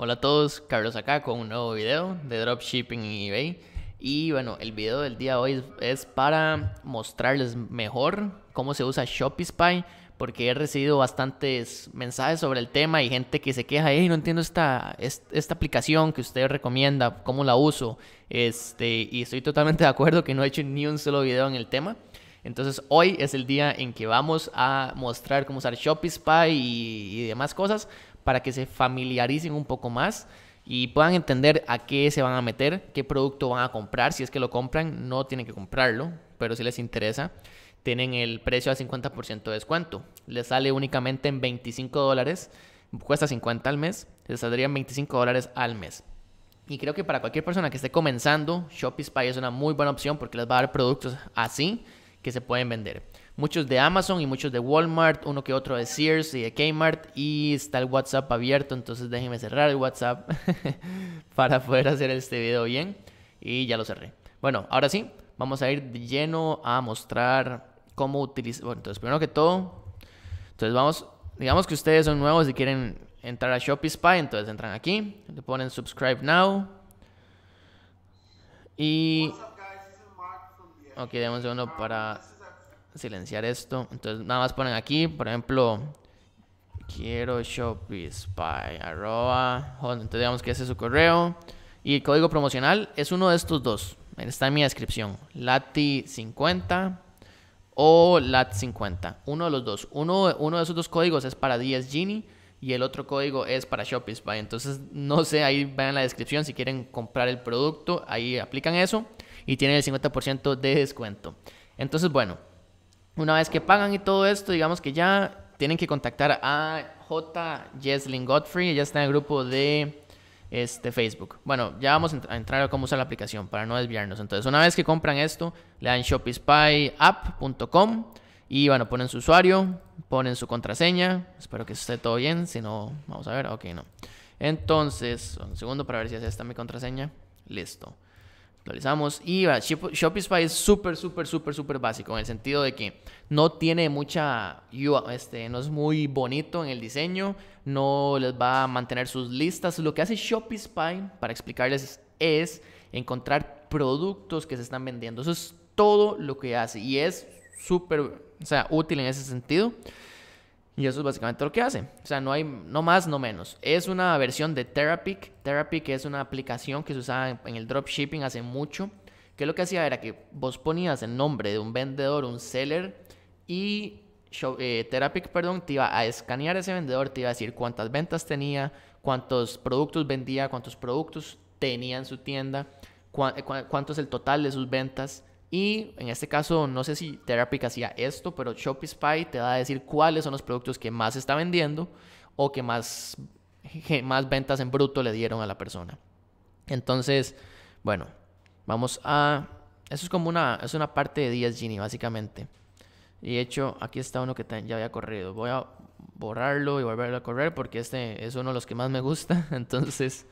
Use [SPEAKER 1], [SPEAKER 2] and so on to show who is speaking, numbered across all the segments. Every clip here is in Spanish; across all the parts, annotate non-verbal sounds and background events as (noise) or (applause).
[SPEAKER 1] Hola a todos, Carlos acá con un nuevo video de dropshipping en eBay. Y bueno, el video del día de hoy es para mostrarles mejor cómo se usa Shopify, porque he recibido bastantes mensajes sobre el tema y gente que se queja, hey, no entiendo esta, esta aplicación que usted recomienda, cómo la uso. Este, y estoy totalmente de acuerdo que no he hecho ni un solo video en el tema. Entonces hoy es el día en que vamos a mostrar cómo usar Shopify spy y demás cosas para que se familiaricen un poco más y puedan entender a qué se van a meter, qué producto van a comprar. Si es que lo compran, no tienen que comprarlo, pero si les interesa, tienen el precio a 50% de descuento. Les sale únicamente en 25 dólares, cuesta 50 al mes, les saldrían 25 dólares al mes. Y creo que para cualquier persona que esté comenzando, Shopify es una muy buena opción porque les va a dar productos así que se pueden vender muchos de Amazon y muchos de Walmart, uno que otro de Sears y de Kmart y está el WhatsApp abierto, entonces déjenme cerrar el WhatsApp (laughs) para poder hacer este video bien y ya lo cerré. Bueno, ahora sí, vamos a ir de lleno a mostrar cómo utilizar, bueno, entonces primero que todo, entonces vamos, digamos que ustedes son nuevos y quieren entrar a Shopify, entonces entran aquí, le ponen subscribe now y... Ok, demos uno para ah, silenciar esto. Entonces nada más ponen aquí, por ejemplo, quiero Shopify, arroba, entonces digamos que ese es su correo. Y el código promocional es uno de estos dos. Está en mi descripción. Lati50 o Lat50. Uno de los dos. Uno, uno de esos dos códigos es para 10 Genie y el otro código es para Shopify. Entonces, no sé, ahí vean la descripción si quieren comprar el producto, ahí aplican eso y tienen el 50% de descuento. Entonces, bueno, una vez que pagan y todo esto, digamos que ya tienen que contactar a J. Jesslyn Godfrey. Ella está en el grupo de este, Facebook. Bueno, ya vamos a entrar a cómo usar la aplicación para no desviarnos. Entonces, una vez que compran esto, le dan shopispyapp.com y bueno, ponen su usuario, ponen su contraseña. Espero que esté todo bien. Si no, vamos a ver. Ok, no. Entonces, un segundo para ver si es está mi contraseña. Listo. Actualizamos. Y Shopify es súper, súper, súper, súper básico en el sentido de que no tiene mucha. Este, no es muy bonito en el diseño, no les va a mantener sus listas. Lo que hace Shopify, para explicarles, es encontrar productos que se están vendiendo. Eso es todo lo que hace y es súper o sea, útil en ese sentido. Y eso es básicamente lo que hace. O sea, no hay, no más, no menos. Es una versión de Therapic. Therapic es una aplicación que se usaba en, el dropshipping hace mucho. Que lo que hacía era que vos ponías el nombre de un vendedor, un seller, y eh, Therapic, perdón, te iba a escanear ese vendedor, te iba a decir cuántas ventas tenía, cuántos productos vendía, cuántos productos tenía en su tienda, cuánto es el total de sus ventas. Y en este caso, no sé si Therapy hacía esto, pero Shopify te va a decir cuáles son los productos que más está vendiendo o que más, más ventas en bruto le dieron a la persona. Entonces, bueno, vamos a... Eso es como una, es una parte de 10 Genie, básicamente. Y de hecho, aquí está uno que ya había corrido. Voy a borrarlo y volverlo a correr porque este es uno de los que más me gusta. (laughs) Entonces,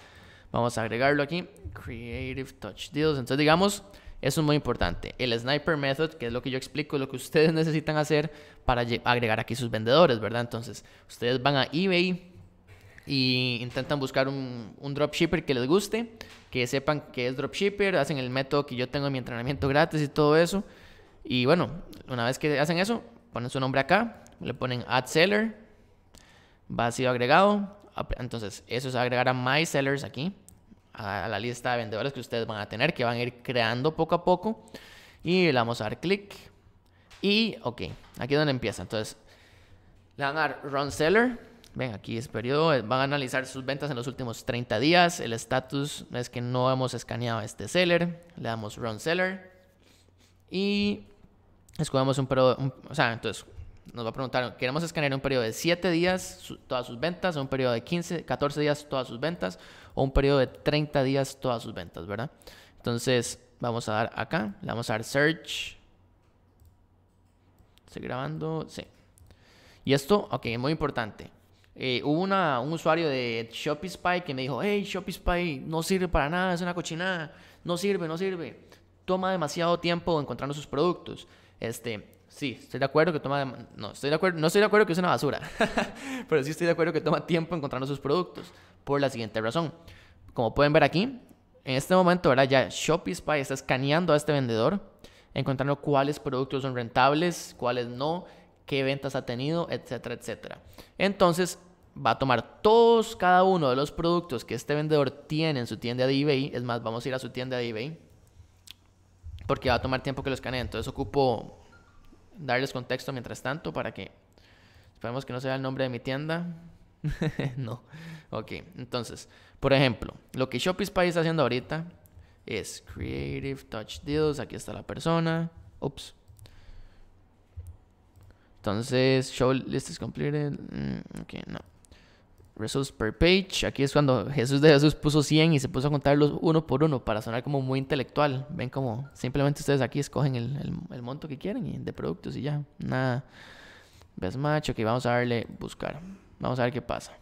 [SPEAKER 1] vamos a agregarlo aquí. Creative Touch Deals. Entonces, digamos eso es muy importante. El sniper method, que es lo que yo explico, lo que ustedes (laughs) necesitan hacer para agregar aquí sus vendedores, ¿verdad? Entonces, ustedes van a eBay y intentan buscar un, dropshipper que les guste, que sepan que es dropshipper, hacen el método que yo tengo en mi entrenamiento gratis y todo eso. Y bueno, una vez que hacen eso, ponen su nombre acá, le ponen add seller, ser agregado. Entonces, eso es agregar a my sellers aquí a la lista de vendedores que ustedes van a tener, que van a ir creando poco a poco. Y le vamos a dar clic. Y, ok, aquí es donde empieza. Entonces, le van a dar Run Seller. Ven, aquí es periodo. Van a analizar sus ventas en los últimos 30 días. El status es que no hemos escaneado este seller. Le damos Run Seller. Y escogemos un periodo. Un, o sea, entonces, nos va a preguntar, queremos escanear un periodo de 7 días todas sus ventas, un periodo de 15, 14 días todas sus ventas, o un periodo de 30 días todas sus ventas, ¿verdad? Entonces, vamos a dar acá, le vamos a dar search. ¿Estoy grabando? Sí. Y esto, ok, es muy importante. Eh, hubo una, un usuario de Shopify que me dijo, hey, Shopify no sirve para nada, es una cochinada, no sirve, no sirve. Toma demasiado tiempo encontrando sus productos. Este, Sí, estoy de acuerdo que toma... No, estoy de acuerdo, no estoy de acuerdo que es una basura, (laughs) pero sí estoy de acuerdo que toma tiempo encontrando sus productos, por la siguiente razón. Como pueden ver aquí, en este momento, ahora Ya Shopify está escaneando a este vendedor, encontrando cuáles productos son rentables, cuáles no, qué ventas ha tenido, etcétera, etcétera. Entonces, va a tomar todos, cada uno de los productos que este vendedor tiene en su tienda de eBay. Es más, vamos a ir a su tienda de eBay. Porque va a tomar tiempo que lo escanee. Entonces ocupo darles contexto mientras tanto para que esperemos que no sea el nombre de mi tienda. (laughs) no. Ok, entonces, por ejemplo, lo que Shopify está haciendo ahorita es Creative Touch Deals. Aquí está la persona. Ups. Entonces, Show List is completed. Mm, ok, no results per page. Aquí es cuando Jesús de Jesús puso 100 y se puso a contarlos uno por uno para sonar como muy intelectual. Ven como simplemente ustedes aquí escogen el, monto que quieren de productos y ya. Nada. Ves macho. Ok, vamos a darle buscar. Vamos a ver qué pasa.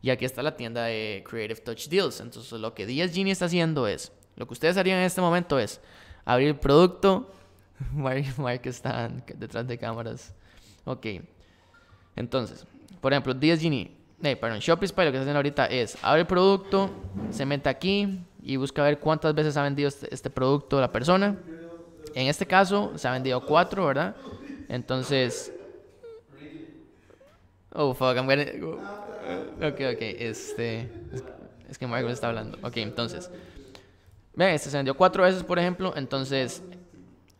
[SPEAKER 1] Y aquí está la tienda de Creative Touch Deals. Entonces lo que díaz Genie está haciendo es, lo que ustedes harían en este momento es abrir producto. (laughs) Mark, Mike están detrás de cámaras. Ok. Entonces, por ejemplo, Díaz Genie en perdón, Shopify lo que está haciendo ahorita es abrir el producto, se mete aquí y busca ver cuántas veces ha vendido este, este, producto la persona. En este caso se ha vendido cuatro, ¿verdad? Entonces. Oh fuck, I'm getting... Ok, ok, este. Es que Michael está hablando. Ok, entonces. Vean, este se vendió cuatro veces, por ejemplo. Entonces,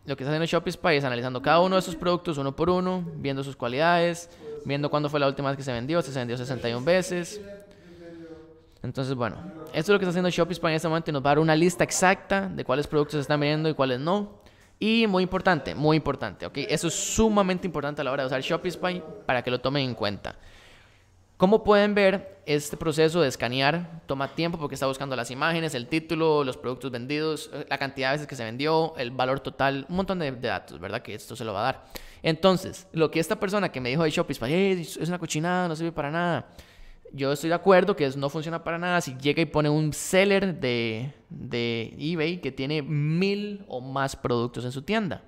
[SPEAKER 1] lo que está haciendo Shopify es analizando cada uno de sus productos uno por uno, viendo sus cualidades, viendo cuándo fue la última vez que se vendió, se vendió 61 veces. Entonces, bueno, esto es lo que está haciendo Shopify en este momento y nos va a dar una lista exacta de cuáles productos se están vendiendo y cuáles no. Y muy importante, muy importante, ¿ok? Eso es sumamente importante a la hora de usar Shopify para que lo tomen en cuenta. Como pueden ver, este proceso de escanear toma tiempo porque está buscando las imágenes, el título, los productos vendidos, eh, la cantidad de veces que se vendió, el valor total, un montón de, de datos, ¿verdad? Que esto se lo va a dar. Entonces, lo que esta persona que me dijo de Shopify, es una cochinada, no sirve para nada. Yo estoy de acuerdo que no funciona para nada. Si llega y pone un seller de, eBay que tiene mil o más productos en su tienda.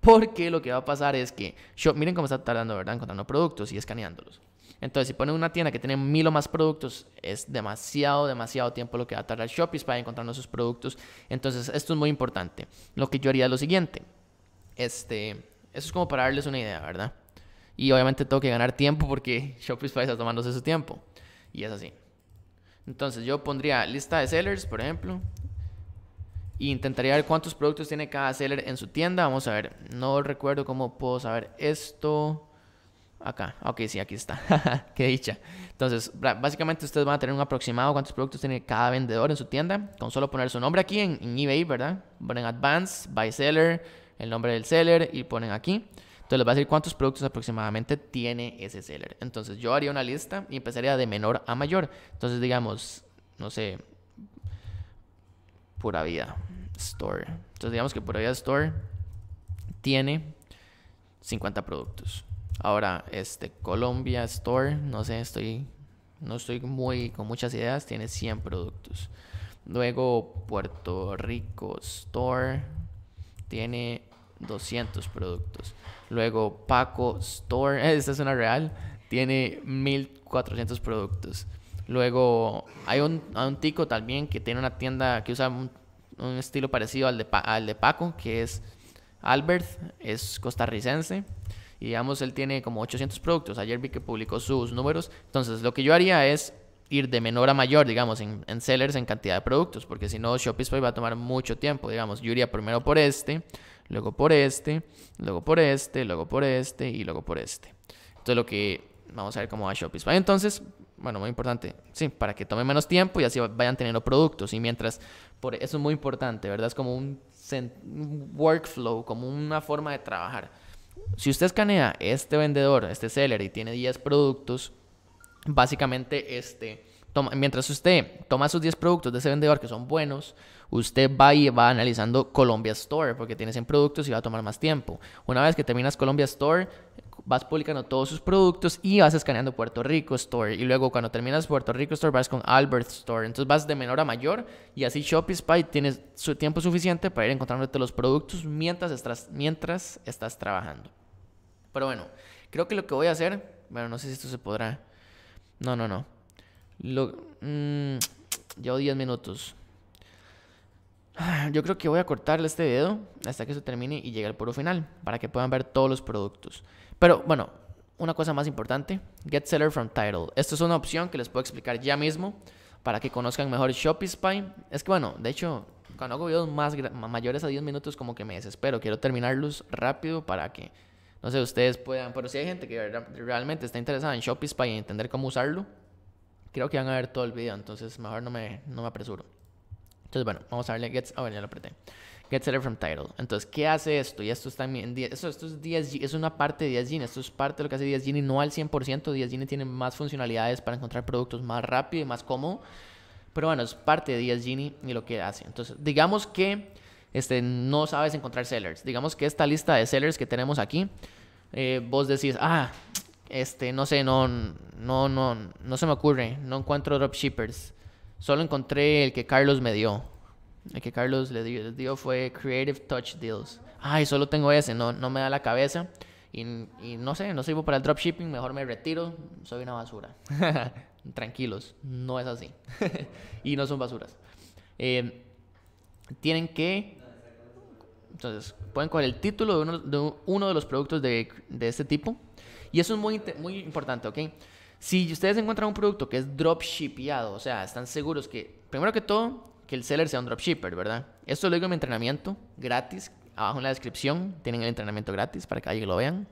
[SPEAKER 1] Porque lo que va a pasar es que, miren cómo está tardando, ¿verdad? Encontrando productos y escaneándolos. Entonces, si pone una tienda que tiene mil o más productos, es demasiado, demasiado tiempo lo que va a tardar Shopify para encontrar sus productos. Entonces, esto es muy importante. Lo que yo haría es lo siguiente. Este, eso es como para darles una idea, ¿verdad? Y obviamente tengo que ganar tiempo porque (laughs) Shopify está tomándose su tiempo. Y es así. Entonces yo pondría lista de sellers, por ejemplo. Y e intentaría ver cuántos productos tiene cada seller en su tienda. Vamos a ver. No recuerdo cómo puedo saber esto. Acá. Ok, sí, aquí está. (laughs) Qué dicha. Entonces, básicamente ustedes van a tener un aproximado cuántos productos tiene cada vendedor en su tienda. Con solo poner su nombre aquí en, eBay, ¿verdad? Ponen Advanced, Buy Seller, el nombre del seller y ponen aquí. Entonces les va a decir cuántos productos aproximadamente tiene ese seller. Entonces yo haría una lista y empezaría de menor a mayor. Entonces digamos, no sé, pura vida, store. Entonces digamos que pura vida store tiene 50 productos. Ahora, este Colombia Store, no sé, estoy no estoy muy con muchas ideas, tiene 100 productos. Luego Puerto Rico Store tiene 200 productos. Luego Paco Store, (laughs) esta es una real, tiene 1400 productos. Luego hay un, tico también que tiene una tienda que usa un, estilo parecido al de, Paco, que es Albert, es costarricense. Y digamos, él tiene como 800 productos. Ayer vi que publicó sus números. Entonces, lo que yo haría es ir de menor a mayor, digamos, en, en, sellers en cantidad de productos, porque si no, Shopify va a tomar mucho tiempo, digamos. Yo iría primero por este, luego por este, luego por este, luego por este y luego por este. Entonces lo que vamos a ver cómo va Shopify. Entonces, bueno, muy importante, sí, para que tome menos tiempo y así vayan teniendo productos. Y mientras, por eso es muy importante, ¿verdad? Es como un workflow, como una forma de trabajar. Si usted escanea este vendedor, este seller y tiene 10 productos, básicamente este mientras usted toma sus 10 productos de ese vendedor que son buenos, usted va y va analizando Colombia Store, porque tiene 100 productos y va a tomar más tiempo. Una vez que terminas Colombia Store, vas publicando todos sus productos y vas escaneando Puerto Rico Store. Y luego cuando terminas Puerto Rico Store, vas con Albert Store. Entonces vas de menor a mayor y así Shopify tienes su tiempo suficiente para ir encontrándote los productos mientras estás, mientras estás trabajando. Pero bueno, creo que lo que voy a hacer, bueno, no sé si esto se podrá. No, no, no. Lo, mm, llevo 10 minutos. (sighs) Yo creo que voy a cortarle este video hasta que se termine y llegue al puro final, para que puedan ver todos los productos. Pero bueno, una cosa más importante, Get Seller from Title. Esto es una opción que les puedo explicar ya mismo para que conozcan mejor Shopify. Es que bueno, de hecho, cuando hago videos más mayores a 10 minutos como que me desespero, quiero terminarlos rápido para que, no sé, ustedes puedan, pero si hay gente que realmente está interesada en Shopify y entender cómo usarlo, creo que van a ver todo el video, entonces mejor no me, no me apresuro. Entonces, bueno, vamos a darle gets. Ah, ya lo apreté. Get seller from title. Entonces, ¿qué hace esto? Y esto está en 10, esto, es es una parte de 10 Esto es parte de lo que hace 10 y no al 100%. 10 tiene más funcionalidades para encontrar productos más rápido y más cómodo. Pero bueno, es parte de 10 y lo que hace. Entonces, digamos que este, no sabes encontrar sellers. Digamos que esta lista de sellers que tenemos aquí, eh, vos decís, ah, este, no sé, no, no, no, no se me ocurre. No encuentro dropshippers. Solo encontré el que Carlos me dio. El que Carlos le dio, le dio fue Creative Touch Deals. Ay, solo tengo ese, no, no me da la cabeza. Y, y, no sé, no sirvo para el dropshipping, mejor me retiro, soy una basura. (laughs) Tranquilos, no es así. (laughs) y no son basuras. Eh, tienen que... Entonces, pueden coger el título de uno de, uno de los productos de, de este tipo, y eso es muy, muy importante, ¿ok? Si ustedes encuentran un producto que es dropshipeado, o sea, están seguros que, primero que todo, que el seller sea un dropshipper, ¿verdad? Esto lo digo en mi entrenamiento gratis. Abajo en la descripción tienen el entrenamiento gratis para que ahí lo vean.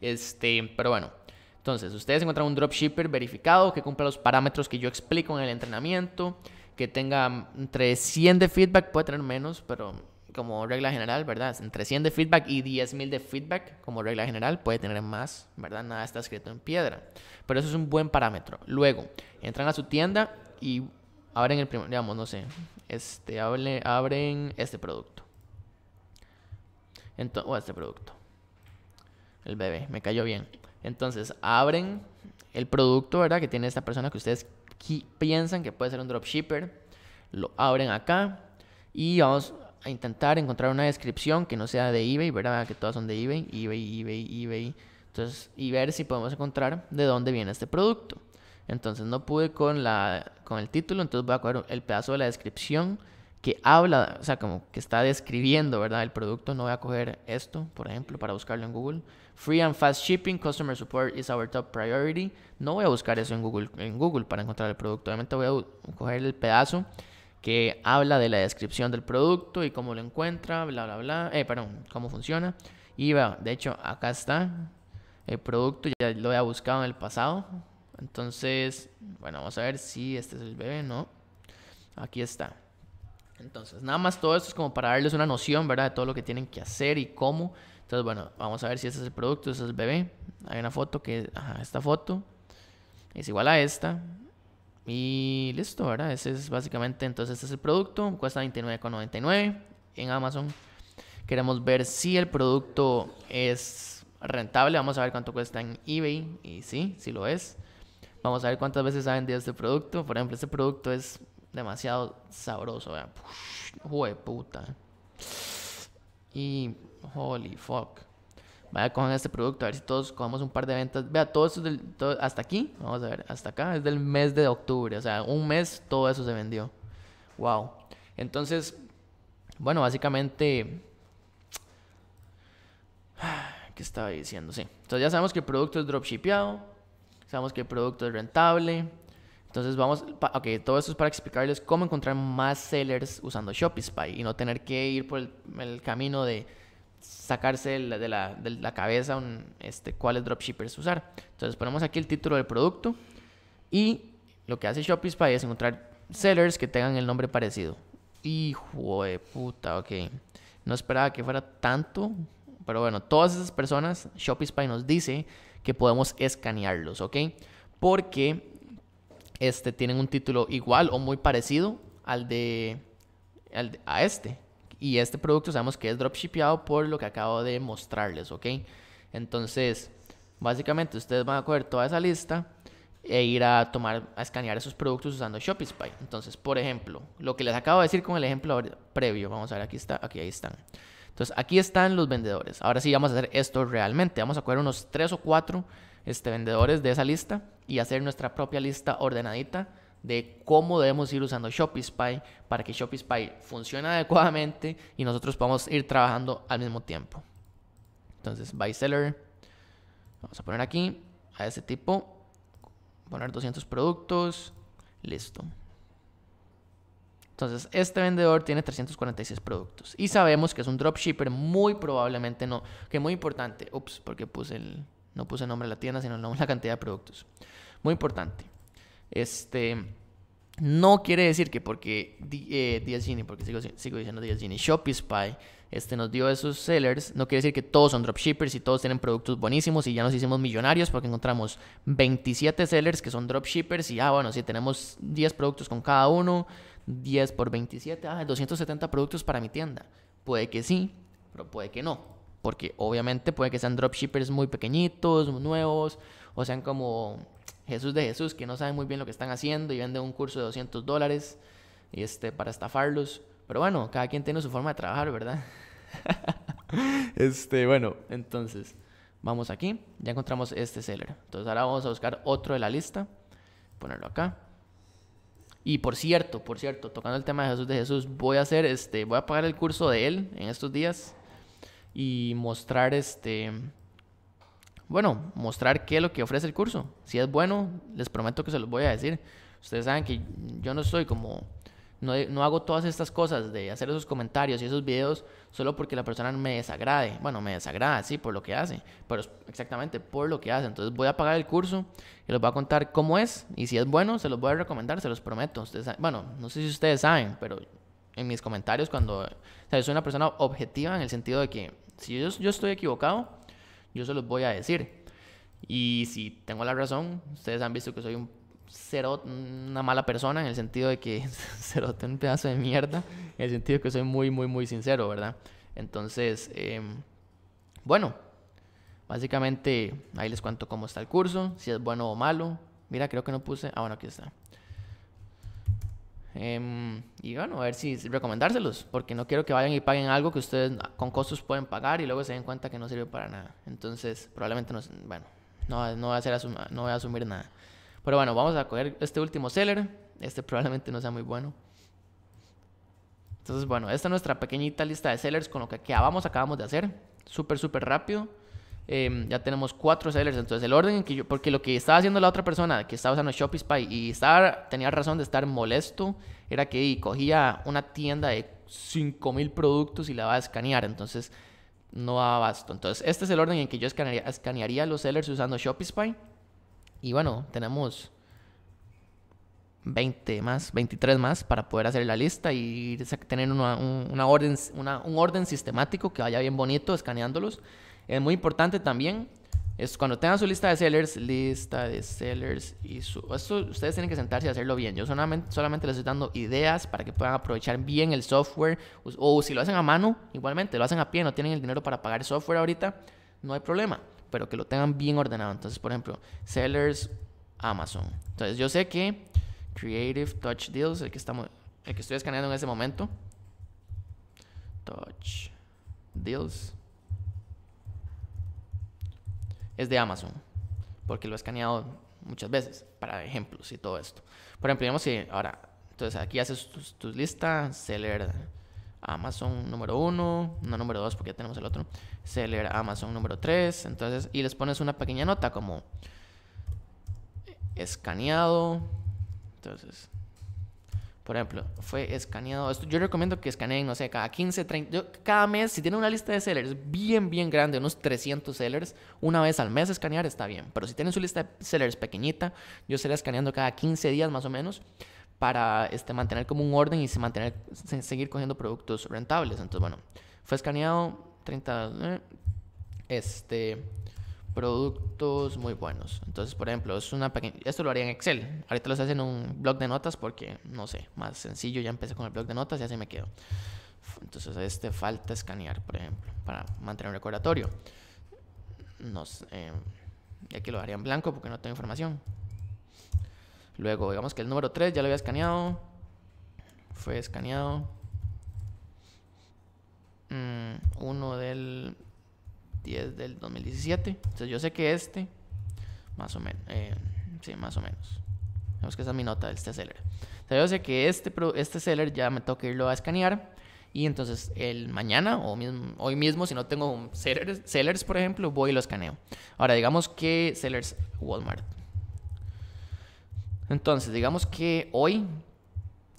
[SPEAKER 1] Este, pero bueno, entonces, ustedes encuentran un dropshipper verificado que cumpla los parámetros que yo explico en el entrenamiento, que tenga entre 100 de feedback, puede tener menos, pero como regla general, ¿verdad? Entre 100 de feedback y 10.000 de feedback, como regla general, puede tener más, ¿verdad? Nada está escrito en piedra. Pero eso es un buen parámetro. Luego, entran a su tienda y abren el primer, digamos, no sé, este, abren, este producto. o este producto. El bebé, me cayó bien. Entonces, abren el producto, ¿verdad? Que tiene esta persona que ustedes piensan que puede ser un dropshipper. Lo abren acá. Y vamos, intentar encontrar una descripción que no sea de eBay, ¿verdad? Que todas son de eBay, eBay, eBay, eBay. Entonces, y ver si podemos encontrar de dónde viene este producto. Entonces no pude con, la, con el título, entonces voy a coger el pedazo de la descripción que habla, o sea, como que está describiendo, ¿verdad? El producto. No voy a coger esto, por ejemplo, para buscarlo en Google. Free and fast shipping, customer support is our top priority. No voy a buscar eso en Google, en Google para encontrar el producto. Obviamente voy a coger el pedazo que habla de la descripción del producto y cómo lo encuentra, bla, bla, bla, eh, perdón, cómo funciona. Y de hecho, acá está el producto, ya lo había buscado en el pasado. Entonces, bueno, vamos a ver si este es el bebé, no. Aquí está. Entonces, nada más todo esto es como para darles una noción, ¿verdad? De todo lo que tienen que hacer y cómo. Entonces, bueno, vamos a ver si este es el producto, este es el bebé. Hay una foto que, ajá, esta foto es igual a esta. Y listo, ¿verdad? Ese es básicamente, entonces este es el producto, cuesta 29,99 en Amazon. Queremos ver si el producto es rentable, vamos a ver cuánto cuesta en eBay y sí, si lo es. Vamos a ver cuántas veces ha vendido este producto. Por ejemplo, este producto es demasiado sabroso, ¿verdad? puta. Y holy fuck. Vaya, cojan este producto, a ver si todos cojamos un par de ventas. Vea, todo esto hasta aquí, vamos a ver, hasta acá, es del mes de octubre. O sea, un mes todo eso se vendió. Wow. Entonces, bueno, básicamente... (sighs) ¿Qué estaba diciendo? Sí. Entonces ya sabemos que el producto es dropshipeado, sabemos que el producto es rentable. Entonces vamos, ok, todo esto es para explicarles cómo encontrar más sellers usando Shopify y no tener que ir por el camino de sacarse de la, cabeza un, este, cuáles dropshippers usar. Entonces ponemos aquí el título del producto y lo que hace Shopify es encontrar sellers que tengan el nombre parecido. Hijo de puta, ok. No esperaba que fuera tanto, pero bueno, todas esas personas, Shopify nos dice que podemos escanearlos, ¿ok? Porque este, tienen un título igual o muy parecido al de, al de a este. Y este producto sabemos que es dropshipeado por lo que acabo de mostrarles, ¿ok? Entonces, básicamente ustedes van a coger toda esa lista e ir a tomar, a escanear esos productos usando Shopify. Entonces, por ejemplo, lo que les acabo de decir con el ejemplo previo, vamos a ver, aquí está, aquí ahí están. Entonces, aquí están los vendedores. Ahora sí vamos a hacer esto realmente. Vamos a coger unos tres o cuatro este, vendedores de esa lista y hacer nuestra propia lista ordenadita de cómo debemos ir usando Shopify para que Shopify funcione (laughs) adecuadamente y nosotros podamos ir trabajando al mismo tiempo. Entonces, buy seller, vamos a poner aquí a este tipo, poner 200 productos, listo. Entonces, este vendedor tiene 346 productos y sabemos que es un dropshipper muy probablemente no, que muy importante, ups, porque puse no puse el nombre de la tienda, sino el nombre la cantidad de productos. Muy importante. Este, no quiere decir que porque 10 eh, Gini, porque sigo, diciendo diciendo Shopee Shopify este, nos dio esos sellers, no quiere decir que todos son dropshippers y todos tienen productos buenísimos y ya nos hicimos millonarios porque encontramos 27 sellers que son dropshippers y, ah, bueno, si tenemos 10 productos con cada uno, 10 por 27, ah, 270 productos para mi tienda. Puede que sí, pero puede que no, porque obviamente puede que sean dropshippers muy pequeñitos, nuevos, o sean como Jesús de Jesús, que no saben muy bien lo que están haciendo y venden un curso de 200 dólares este, para estafarlos. Pero bueno, cada quien tiene su forma de trabajar, ¿verdad? (laughs) este, bueno, entonces vamos aquí. Ya encontramos este seller. Entonces ahora vamos a buscar otro de la lista. Ponerlo acá. Y por cierto, por cierto, tocando el tema de Jesús de Jesús, voy a hacer este, voy a pagar el curso de él en estos días y mostrar este bueno, mostrar qué es lo que ofrece el curso. Si es bueno, les prometo que se los voy a decir. Ustedes saben que yo no estoy como, no, hago todas estas cosas de hacer esos comentarios y esos videos solo porque la persona me desagrade. Bueno, me desagrada, sí, por lo que hace, pero exactamente por lo que hace. Entonces voy a pagar el curso y les voy a contar cómo es y si es bueno, se los voy a recomendar, se los prometo. bueno, no sé si ustedes saben, pero en mis comentarios cuando, o sea, soy una persona objetiva en el sentido de que si yo, yo estoy equivocado, yo se los voy a decir. Y si tengo la razón, ustedes han visto que soy un una mala persona en el sentido de que (laughs) cerote un pedazo de mierda, en el sentido de que soy muy, muy, muy sincero, ¿verdad? Entonces, em, bueno, básicamente ahí les cuento cómo está el curso, si es bueno o malo. Mira, creo que no puse. Ah, bueno, aquí está. Em, y bueno, a ver si recomendárselos, porque no quiero que vayan y paguen algo que ustedes con costos pueden pagar y luego se den cuenta que no sirve para nada. Entonces, probablemente no, bueno, no, no, voy a hacer no voy a asumir nada. Pero bueno, vamos a coger este último seller. Este (laughs) probablemente no sea muy bueno. Entonces, bueno, esta es nuestra pequeñita lista de sellers con lo que acabamos, acabamos de hacer. Súper, súper rápido. Em, ya tenemos cuatro sellers. Entonces, el orden en que yo, porque lo que estaba haciendo la otra persona que estaba usando Shopify y tenía razón de estar molesto, era que cogía una tienda de 5000 productos y la va a escanear. Entonces, no daba abasto. Entonces, este es el orden en que yo escanearía, los sellers usando Shopify. Y bueno, tenemos 20 más, 23 más para poder hacer la lista y tener una, orden, un orden sistemático que vaya bien bonito escaneándolos. Es muy importante también, es cuando tengan su lista de sellers, lista de sellers y su... ustedes tienen que sentarse y hacerlo bien. Yo solamente, solamente les estoy dando ideas para que puedan aprovechar bien el software. O, si lo hacen a mano, igualmente, lo hacen a pie, no tienen el dinero para pagar software ahorita, no hay problema. Pero que lo tengan bien ordenado. Entonces, por ejemplo, sellers Amazon. Entonces, yo sé que Creative Touch Deals, el que, estamos, el que estoy escaneando en ese momento. Touch Deals es de Amazon, porque lo he escaneado muchas veces para ejemplos y todo esto. Por ejemplo, digamos si ahora, entonces aquí haces tus tus lista, seller Amazon número 1, no número 2 porque ya tenemos el otro, seller Amazon número 3, entonces, y les pones una pequeña nota como escaneado, entonces, por ejemplo, fue escaneado. Esto, yo recomiendo que escaneen, no sé, cada 15, 30, cada mes, si tienen una lista de sellers bien, bien grande, unos 300 sellers, una vez al mes escanear está bien. Pero si tienen su lista de sellers pequeñita, yo seré escaneando cada 15 días más o menos para este, mantener como un orden y se mantener, seguir cogiendo productos rentables. Entonces, bueno, fue escaneado 30... Eh, este productos muy buenos. Entonces, por ejemplo, es una esto lo haría en Excel. Ahorita lo hacen en un blog de notas porque, no sé, más sencillo, ya empecé con el blog de notas y así me quedo. Entonces, este falta escanear, por ejemplo, para mantener un recordatorio. No em, y aquí lo haría en blanco porque no tengo información. Luego, digamos que el número 3 ya lo había escaneado. Fue escaneado. Mm, uno del 10 del 2017. Entonces yo sé que este, más o menos, eh, sí, más o menos. Vemos que esa es mi nota de este seller. Entonces yo sé que este, este seller ya me toca irlo a escanear. Y entonces el mañana o hoy mismo, si no tengo sellers, sellers, por ejemplo, voy y lo escaneo. Ahora, digamos que sellers Walmart. Entonces, digamos que hoy,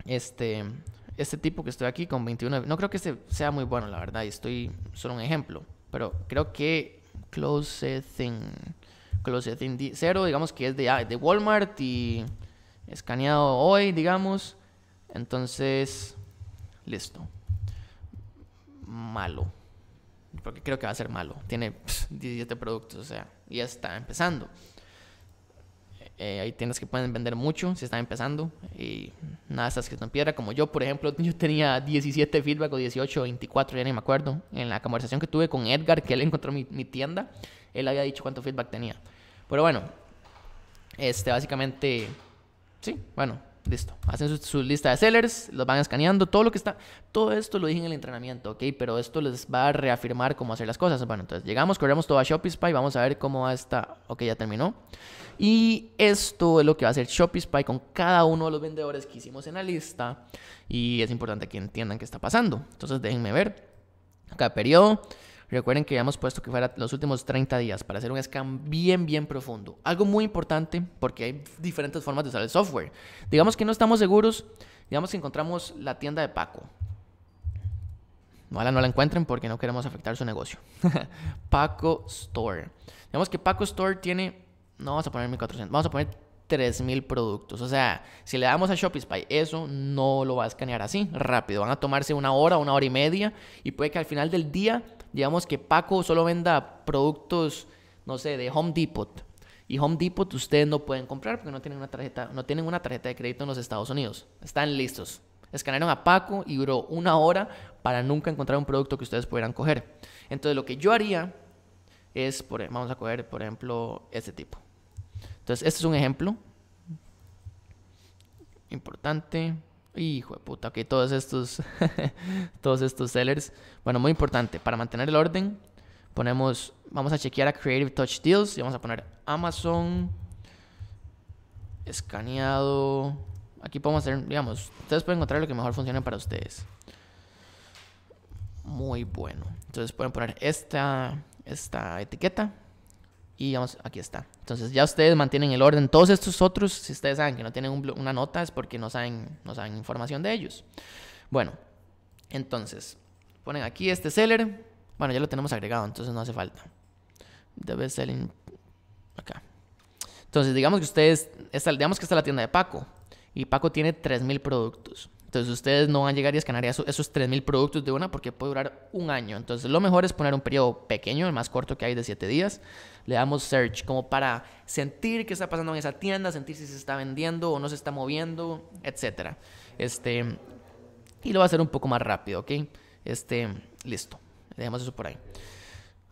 [SPEAKER 1] este, este tipo que estoy aquí con 21, no creo que este sea muy bueno, la verdad, y estoy solo un ejemplo. Pero creo que close thing 0, digamos que es de, ah, de Walmart y escaneado hoy, digamos. Entonces, listo. Malo. Porque creo que va a ser malo. Tiene 17 productos, o sea, ya está empezando. Eh, hay tiendas que pueden vender mucho si están empezando y nada está que en piedra. Como yo, por ejemplo, (laughs) yo tenía 17 feedback o 18 o 24, ya ni me acuerdo. En la conversación que tuve con Edgar, que él encontró mi, mi tienda, él había dicho cuánto feedback tenía. Pero bueno, este, básicamente, sí, bueno, Listo. Hacen su, lista de sellers, los van escaneando, todo lo que está. Todo esto lo dije en el entrenamiento, ¿ok? Pero esto les va a reafirmar cómo hacer las cosas. Bueno, entonces llegamos, corremos todo a Shopify, vamos a ver cómo está esta. Ok, ya terminó. Y esto es lo que va a hacer Shopify con cada uno de los vendedores que hicimos en la lista. Y es importante que entiendan qué está pasando. Entonces déjenme ver. Acá periodo. Recuerden que habíamos puesto que fuera los últimos 30 días para hacer un scan bien, bien profundo. Algo muy importante porque hay diferentes formas de usar el software. Digamos que no estamos seguros, digamos que encontramos la tienda de Paco. Ojalá no la encuentren porque no queremos afectar su negocio. (laughs) Paco Store. Digamos que Paco Store tiene, no vamos a poner 1400, vamos a poner mil productos. O sea, si le damos a Shopify, eso no lo va a escanear así rápido. Van a tomarse una hora, una hora y media y puede que al final del día, digamos que Paco solo venda productos, no sé, de Home Depot. Y Home Depot ustedes no pueden comprar porque no tienen una tarjeta, no tienen una tarjeta de crédito en los Estados Unidos. Están listos. Escanearon a Paco y duró una hora para nunca encontrar un producto que ustedes pudieran coger. Entonces lo que yo haría es, por, e, vamos a coger, por ejemplo, este tipo. Entonces, este es un ejemplo importante. Hijo de puta, ok, todos estos, (laughs) todos estos sellers. Bueno, muy importante, para mantener el orden, ponemos, vamos a chequear a Creative Touch Deals y vamos a poner Amazon escaneado. Aquí podemos hacer, digamos, ustedes pueden encontrar lo que mejor Funciona para ustedes. Muy bueno. Entonces pueden poner esta, esta etiqueta y aquí está. Entonces ya ustedes mantienen el orden. Todos estos otros, si ustedes saben que no tienen una nota, es porque no saben, no saben información de ellos. Bueno, entonces, ponen aquí este seller. Bueno, ya lo tenemos agregado, entonces no hace falta. Debe ser acá. Entonces, digamos que ustedes, esta, digamos que está la tienda de Paco y Paco tiene 3000 productos. Entonces, ustedes no van a llegar y escanear esos 3000 productos de una porque puede durar un año. Entonces, lo mejor es poner un periodo pequeño, el más corto que hay de 7 días le damos search, como para sentir qué está pasando en esa tienda, sentir si se está vendiendo o no se está moviendo, etc. Este, y lo va a hacer un poco más rápido, ¿ok? Este, listo, damos eso por ahí.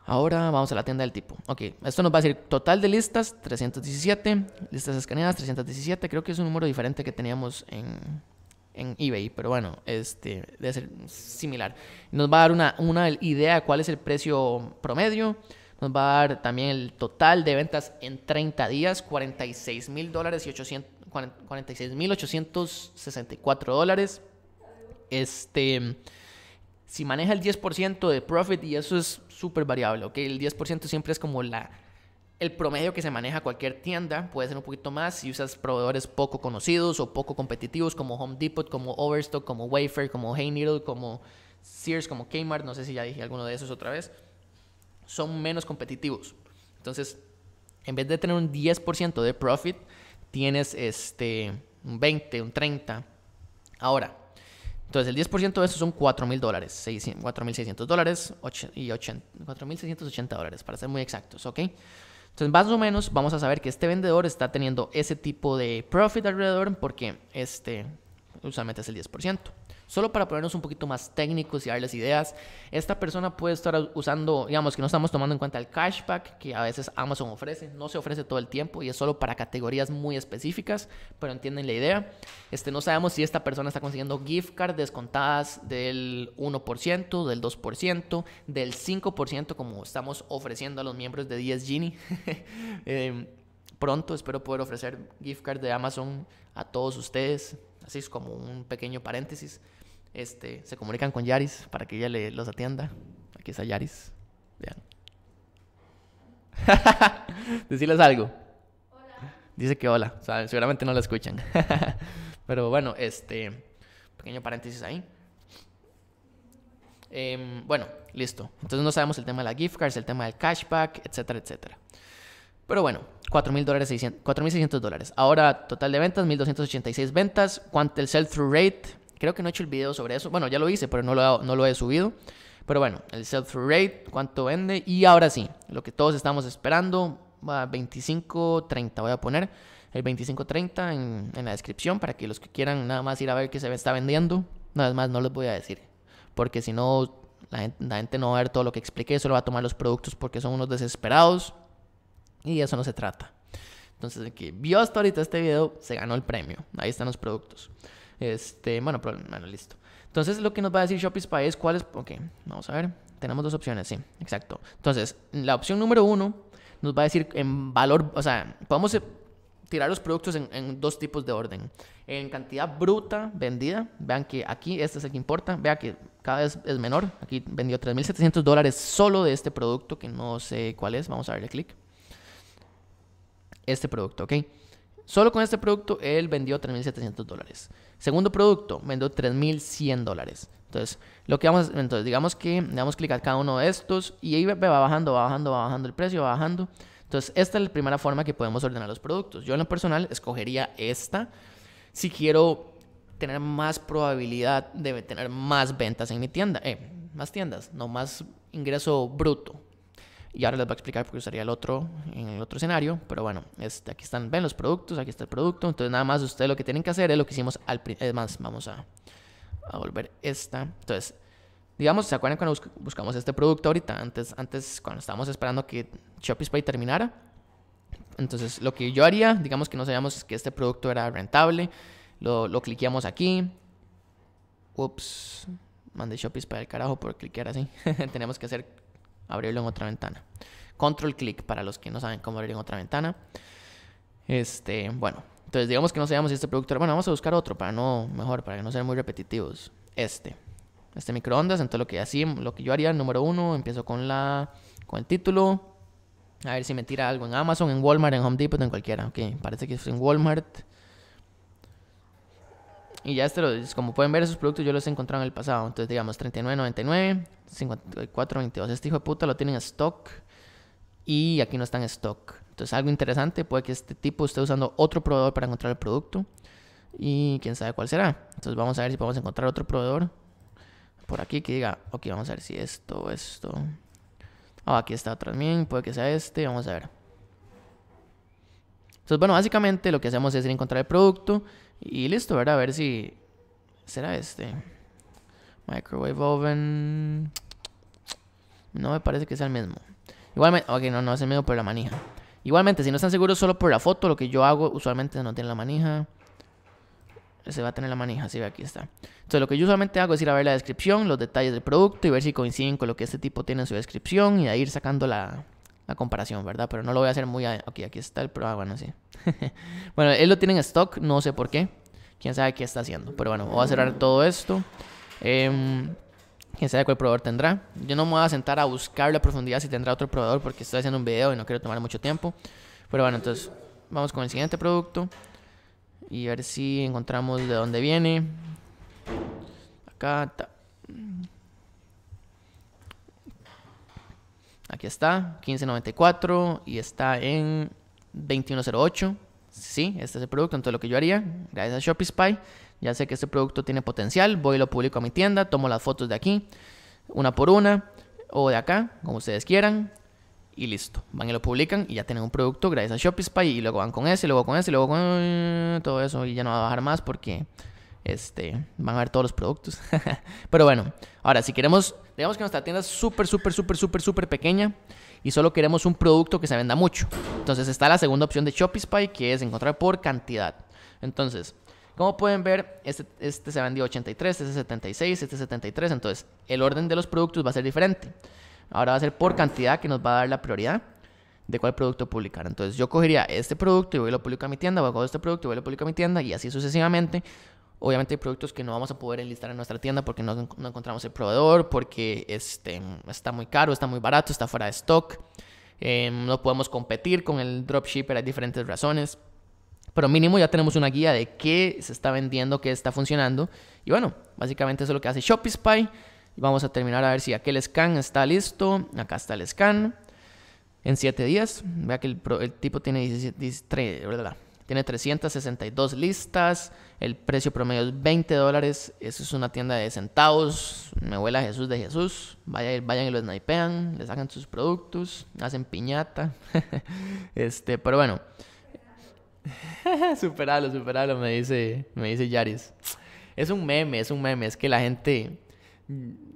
[SPEAKER 1] Ahora vamos a la tienda del tipo. Ok, esto nos va a decir total de listas, 317, listas escaneadas, 317, creo que es un número diferente que teníamos en, en eBay, pero bueno, este debe ser similar. Nos va a dar una, una idea de cuál es el precio promedio nos va a dar también el total de ventas en 30 días, 46 mil dólares y dólares. Este, si maneja el 10% de profit, y eso es súper variable, ¿ok? El 10% siempre es como la, el promedio que se maneja cualquier tienda, puede ser un poquito más si usas proveedores poco conocidos o poco competitivos como Home Depot, como Overstock, como Wafer, como Hay Needle, como Sears, como Kmart, no sé si ya dije alguno de esos otra vez son menos competitivos. Entonces, en vez de tener un 10% de profit, tienes este, un 20, un 30. Ahora, entonces el 10% de eso son $4,000. mil dólares, 4.600 dólares y 4.680 dólares, para ser muy exactos, ¿ok? Entonces más o menos vamos a saber que este vendedor está teniendo ese tipo de profit alrededor porque este, usualmente es el 10%. Solo para ponernos un poquito más técnicos y darles ideas, esta persona puede estar usando, digamos que no estamos tomando en cuenta el cashback que a veces Amazon ofrece, no se ofrece todo el tiempo y es solo para categorías muy específicas, pero entienden la idea. Este, no sabemos si esta persona está consiguiendo gift cards descontadas del 1%, del 2%, del 5% como estamos ofreciendo a los miembros de 10 Genie. (laughs) Em, pronto espero poder ofrecer gift card de Amazon a todos ustedes es como un pequeño paréntesis. Este, se comunican con Yaris para que ella los atienda. Aquí está Yaris. Vean. (laughs) Decirles algo. Hola. Dice que hola. seguramente no la escuchan. (laughs) Pero bueno, este. Pequeño paréntesis ahí. Em, bueno, listo. Entonces no sabemos el tema de la gift cards, el tema del cashback, etcétera, etcétera. Pero bueno, 4.600 dólares. Ahora, total de ventas, 1.286 ventas. ¿Cuánto el sell-through rate, creo que no he hecho el video sobre eso. Bueno, ya lo hice, pero no lo, no lo he subido. Pero bueno, el sell-through rate, cuánto vende. Y ahora sí, lo que todos estamos esperando, va 25.30 voy a poner. El 25.30 en, en la descripción para que los que quieran nada más ir a ver qué se está vendiendo. Nada más no les voy a decir. Porque si no, la gente, la gente no va a ver todo lo que expliqué, solo va a tomar los productos porque son unos desesperados. Y eso no se trata. Entonces, el que vio hasta ahorita este video se ganó el premio. Ahí están los productos. Este, bueno, bueno, listo. Entonces, lo que nos va a decir Shopify es cuál es. Ok, vamos a ver. Tenemos dos opciones, sí, exacto. Entonces, la opción número uno nos va a decir en valor, o sea, podemos eh, tirar los productos en, en, dos tipos de orden. En cantidad bruta vendida, vean que aquí este es el que importa, vean que cada vez es menor, aquí vendió 3.700 dólares solo de este producto que no sé cuál es, vamos a darle clic este producto, ¿ok? Solo con este producto él vendió 3.700 dólares. Segundo producto, vendió 3.100 dólares. Entonces, lo que vamos, entonces, digamos que le damos clic a cada uno de estos y ahí va bajando, va bajando, va bajando el precio, bajando. Entonces, esta es la primera forma que podemos ordenar los productos. Yo en lo personal escogería esta si quiero tener más probabilidad de tener más ventas en mi tienda, eh, más tiendas, no más ingreso bruto, y ahora les voy a explicar porque usaría el otro en el otro escenario. Pero bueno, este, aquí están, ven los productos, aquí está el producto. Entonces nada más ustedes lo que tienen que hacer es lo que hicimos al más, vamos a, a volver esta. Entonces, digamos, ¿se acuerdan cuando buscamos este producto ahorita? Antes, antes cuando estábamos esperando que Shopify terminara. Entonces, lo que yo haría, digamos que no sabíamos que este producto era rentable. Lo, lo cliqueamos aquí. Ups, mandé Shopify para el carajo por cliquear así. (laughs) Tenemos que hacer abrirlo en otra ventana. Control clic para los que no saben cómo abrir en otra ventana. Este, bueno, entonces digamos que no sabemos este producto bueno, vamos a buscar otro para no, mejor, para que no sean muy repetitivos. Este, este microondas, entonces lo que así, lo que yo haría, número uno, empiezo con la, con el título, a ver si me tira algo en Amazon, en Walmart, en Home Depot, en cualquiera. Ok, parece que es en Walmart. Y ya este, como pueden ver, esos productos yo los he encontrado en el pasado. Entonces, digamos, 39.99, 54.22. Este hijo de puta lo tienen en stock y aquí no está en stock. Entonces, algo interesante, puede que este tipo esté usando otro proveedor para encontrar el producto y quién sabe cuál será. Entonces, vamos a ver si podemos encontrar otro proveedor por aquí que diga, ok, vamos a ver si esto, esto. Oh, aquí está otro también, puede que sea este, vamos a ver. Entonces, bueno, básicamente lo que hacemos es encontrar el producto y listo, ¿verdad? A ver si... ¿Será este? Microwave oven... No me parece que sea el mismo. Igualmente... Ok, no, no es el mismo, pero la manija. Igualmente, si no están seguros solo por la foto, lo que yo hago usualmente no tiene la manija. Se va a tener la manija, sí, aquí está. Entonces, lo que yo usualmente hago es ir a ver la descripción, los detalles del producto y ver si coinciden con lo que este tipo tiene en su descripción y a ir sacando la, la comparación, ¿verdad? Pero no lo voy a hacer muy... Ok, aquí está el... programa ah, bueno, sí. (laughs) bueno, él lo tiene en stock, no sé por qué. Quién sabe qué está haciendo. Pero bueno, voy a cerrar todo esto. Em, quién sabe cuál proveedor tendrá. Yo no me voy a sentar a buscar la profundidad si tendrá otro proveedor porque estoy haciendo un video y no quiero tomar mucho tiempo. Pero bueno, entonces vamos con el siguiente producto y a ver si encontramos de dónde viene. Acá está. Aquí está, 1594 y está en 2108. Sí, este es el producto. Entonces lo que yo haría, gracias a Shopify, ya sé que este producto tiene potencial, voy y lo publico a mi tienda, tomo las fotos de aquí, una por una, o de acá, como ustedes quieran, y listo. Van y lo publican y ya tienen un producto gracias a Shopify y luego van con ese, luego con ese, luego con todo eso y ya no va a bajar más porque este, van a ver todos los productos. (laughs) Pero bueno, ahora si queremos, digamos que nuestra tienda es súper, súper, súper, súper, súper pequeña y solo queremos un producto que se venda mucho. Entonces está la segunda opción de Shopify que es encontrar por cantidad. Entonces, como pueden ver, este, este se vendió 83, este 76, este 73. Entonces, el orden de los productos va a ser diferente. Ahora va a ser por cantidad que nos va a dar la prioridad de cuál producto publicar. Entonces yo cogería este producto y voy a lo publico a mi tienda, Voy a coger este producto y voy a lo publico a mi tienda y así sucesivamente Obviamente hay productos que no vamos a poder enlistar en nuestra tienda porque no, encontramos el proveedor, porque este, está muy caro, está muy barato, está fuera de stock. Em, no podemos competir con el dropshipper, hay diferentes razones. Pero mínimo ya tenemos una guía de qué se está vendiendo, qué está funcionando. Y bueno, básicamente eso es lo que hace Shopify. Vamos a terminar a ver si aquel scan está listo. Acá está el scan. En 7 días. Vea que el, tipo tiene 17, 13, ¿verdad? Tiene 362 listas, el precio promedio es 20 dólares, eso es una tienda de centavos, me huela Jesús de Jesús, vayan, vayan y lo snipean, le sacan sus productos, hacen piñata, (laughs) este, pero bueno, (laughs) superalo, superalo, me dice, me dice Yaris. Es un meme, es un meme, es que la gente,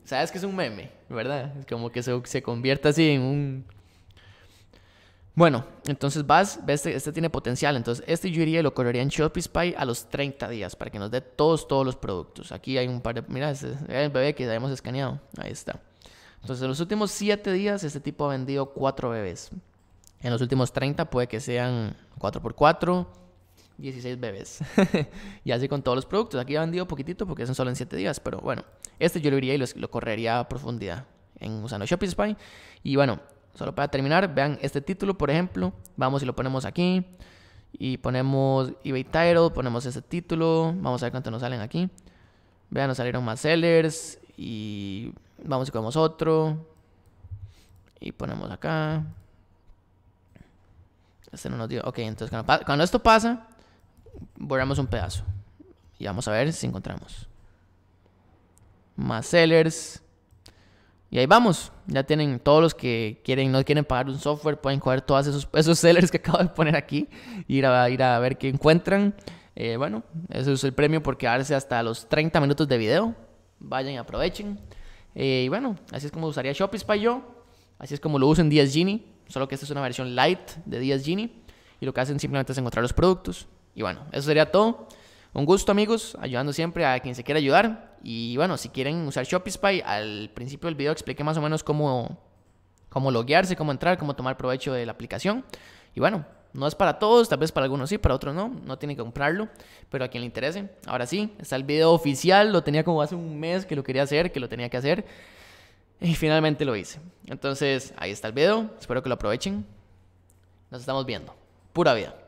[SPEAKER 1] ¿sabes que es un meme? ¿Verdad? Es como que se, se convierte así en un bueno, entonces vas, ves, este, tiene potencial. Entonces, este yo iría y lo correría en Shopify a los 30 días para que nos dé todos, todos los productos. Aquí hay un par de. Mira, este el eh, bebé que ya hemos escaneado. Ahí está. Entonces, en los últimos 7 días, este tipo ha vendido 4 bebés. En los últimos 30 puede que sean 4x4, 16 bebés. (laughs) y así con todos los productos. Aquí ha vendido poquitito porque son solo en 7 días. Pero bueno, este yo lo iría y lo, lo correría a profundidad en usando Shopify. Y bueno, Solo para terminar, vean este título, por ejemplo. Vamos y lo ponemos aquí. Y ponemos eBay title, ponemos este título. Vamos a ver cuánto nos salen aquí. Vean, nos salieron más sellers. Y vamos y ponemos otro. Y ponemos acá. Este no nos dio. Ok, entonces cuando, cuando esto pasa, borramos un pedazo. Y vamos a ver si encontramos. Más sellers. Y ahí vamos. Ya tienen todos los que quieren, no quieren pagar un software, pueden coger todos esos, esos sellers que (laughs) acabo de poner aquí, ir a, ir a ver qué encuentran. Eh, bueno, eso es el premio por darse hasta los 30 minutos de video. Vayan y aprovechen. Eh, y bueno, así es como usaría Shopify yo. Así es como lo usan en Genie. Solo que esta es una versión light de Diaz Genie. Y lo que hacen simplemente es encontrar los productos. Y bueno, eso sería todo. Un gusto amigos, ayudando siempre a quien se quiera ayudar. Y bueno, si quieren usar Shopify, al principio del video expliqué más o menos cómo, cómo loguearse, cómo entrar, cómo tomar provecho de la aplicación. Y bueno, no es para todos, tal vez para algunos sí, para otros no, no tienen que comprarlo, pero a quien le interese. Ahora sí, está el video oficial, lo tenía como hace un mes que lo quería hacer, que lo tenía que hacer, y finalmente lo hice. Entonces, ahí está el video, espero que lo aprovechen. Nos estamos viendo. Pura vida.